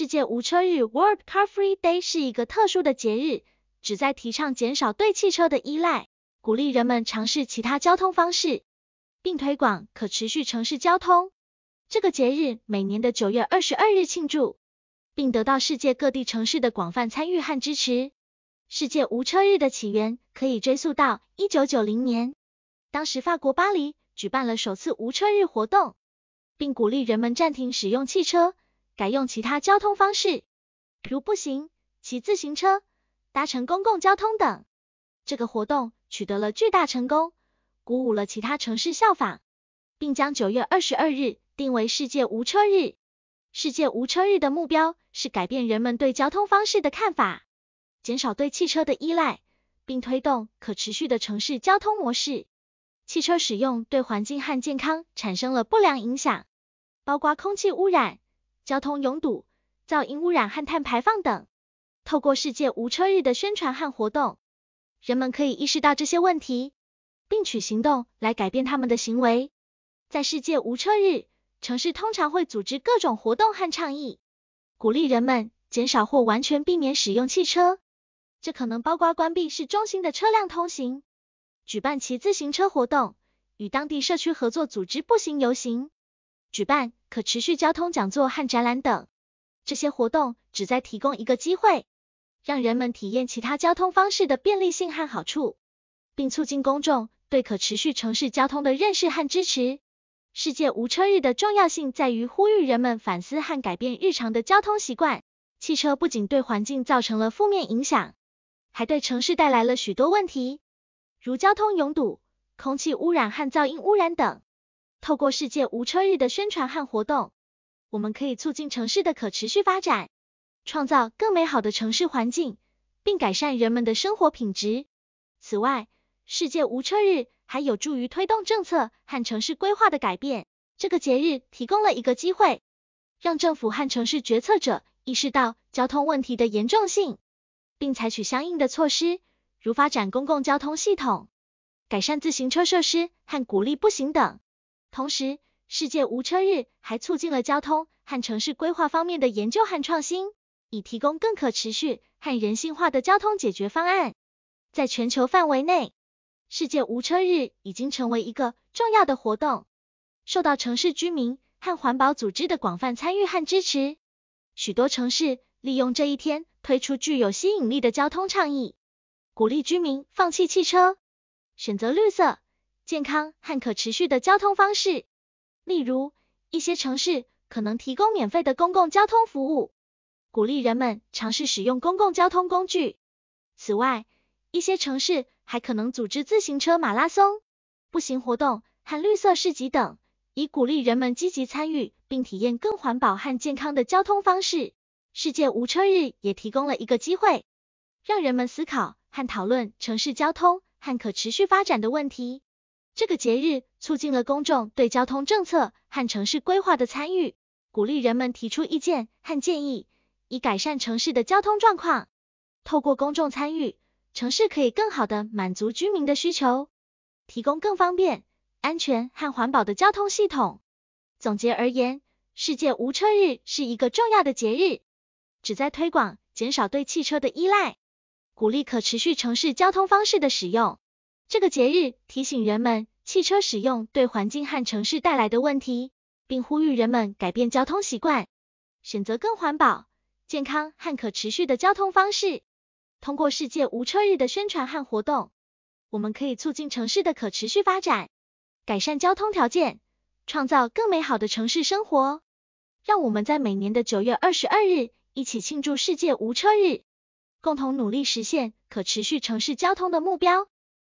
世界无车日 （World Car-Free Day） 是一个特殊的节日，旨在提倡减少对汽车的依赖，鼓励人们尝试其他交通方式，并推广可持续城市交通。这个节日每年的9月22日庆祝，并得到世界各地城市的广泛参与和支持。世界无车日的起源可以追溯到1990年，当时法国巴黎举办了首次无车日活动，并鼓励人们暂停使用汽车。改用其他交通方式，如步行、骑自行车、搭乘公共交通等。这个活动取得了巨大成功，鼓舞了其他城市效仿，并将九月二十二日定为世界无车日。世界无车日的目标是改变人们对交通方式的看法，减少对汽车的依赖，并推动可持续的城市交通模式。汽车使用对环境和健康产生了不良影响，包括空气污染。交通拥堵、噪音污染和碳排放等。透过世界无车日的宣传和活动，人们可以意识到这些问题，并取行动来改变他们的行为。在世界无车日，城市通常会组织各种活动和倡议，鼓励人们减少或完全避免使用汽车。这可能包括关闭市中心的车辆通行、举办骑自行车活动、与当地社区合作组织步行游行。举办可持续交通讲座和展览等，这些活动旨在提供一个机会，让人们体验其他交通方式的便利性和好处，并促进公众对可持续城市交通的认识和支持。世界无车日的重要性在于呼吁人们反思和改变日常的交通习惯。汽车不仅对环境造成了负面影响，还对城市带来了许多问题，如交通拥堵、空气污染和噪音污染等。透过世界无车日的宣传和活动，我们可以促进城市的可持续发展，创造更美好的城市环境，并改善人们的生活品质。此外，世界无车日还有助于推动政策和城市规划的改变。这个节日提供了一个机会，让政府和城市决策者意识到交通问题的严重性，并采取相应的措施，如发展公共交通系统、改善自行车设施和鼓励步行等。同时，世界无车日还促进了交通和城市规划方面的研究和创新，以提供更可持续和人性化的交通解决方案。在全球范围内，世界无车日已经成为一个重要的活动，受到城市居民和环保组织的广泛参与和支持。许多城市利用这一天推出具有吸引力的交通倡议，鼓励居民放弃汽车，选择绿色。健康和可持续的交通方式，例如一些城市可能提供免费的公共交通服务，鼓励人们尝试使用公共交通工具。此外，一些城市还可能组织自行车马拉松、步行活动和绿色市集等，以鼓励人们积极参与并体验更环保和健康的交通方式。世界无车日也提供了一个机会，让人们思考和讨论城市交通和可持续发展的问题。这个节日促进了公众对交通政策和城市规划的参与，鼓励人们提出意见和建议，以改善城市的交通状况。透过公众参与，城市可以更好地满足居民的需求，提供更方便、安全和环保的交通系统。总结而言，世界无车日是一个重要的节日，旨在推广减少对汽车的依赖，鼓励可持续城市交通方式的使用。这个节日提醒人们。汽车使用对环境和城市带来的问题，并呼吁人们改变交通习惯，选择更环保、健康和可持续的交通方式。通过世界无车日的宣传和活动，我们可以促进城市的可持续发展，改善交通条件，创造更美好的城市生活。让我们在每年的九月二十二日一起庆祝世界无车日，共同努力实现可持续城市交通的目标。